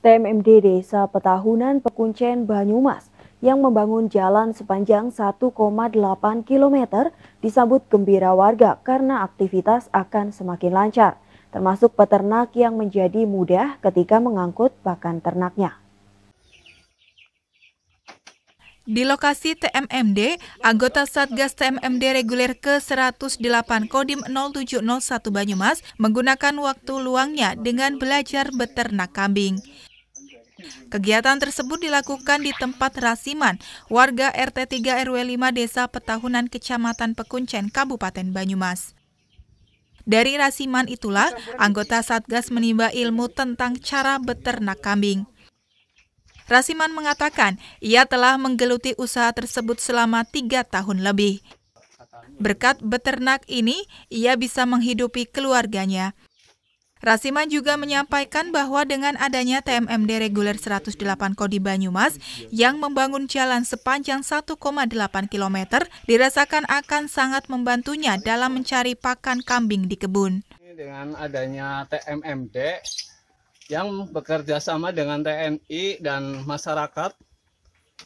TMMD Desa Petahunan Pekuncen Banyumas yang membangun jalan sepanjang 1,8 km disambut gembira warga karena aktivitas akan semakin lancar, termasuk peternak yang menjadi mudah ketika mengangkut pakan ternaknya. Di lokasi TMMD, anggota Satgas TMMD reguler ke-108 Kodim 0701 Banyumas menggunakan waktu luangnya dengan belajar beternak kambing. Kegiatan tersebut dilakukan di tempat Rasiman, warga RT 3 RW 5 Desa Petahunan Kecamatan Pekuncen, Kabupaten Banyumas. Dari Rasiman itulah anggota Satgas menimba ilmu tentang cara beternak kambing. Rasiman mengatakan ia telah menggeluti usaha tersebut selama tiga tahun lebih. Berkat beternak ini, ia bisa menghidupi keluarganya. Rasiman juga menyampaikan bahwa dengan adanya TMMD Reguler 108 Kodi Banyumas yang membangun jalan sepanjang 1,8 km dirasakan akan sangat membantunya dalam mencari pakan kambing di kebun. Dengan adanya TMMD yang bekerja sama dengan TNI dan masyarakat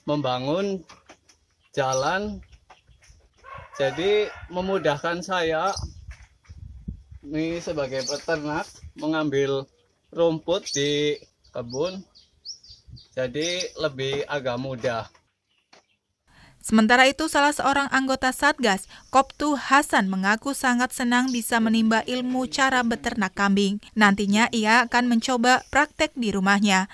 membangun jalan jadi memudahkan saya ini sebagai peternak mengambil rumput di kebun jadi lebih agak mudah. Sementara itu, salah seorang anggota Satgas, Koptu Hasan, mengaku sangat senang bisa menimba ilmu cara beternak kambing. Nantinya ia akan mencoba praktek di rumahnya.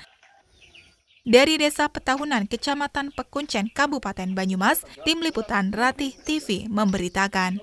Dari Desa Petahunan, Kecamatan Pekuncen, Kabupaten Banyumas, Tim Liputan Ratih TV memberitakan.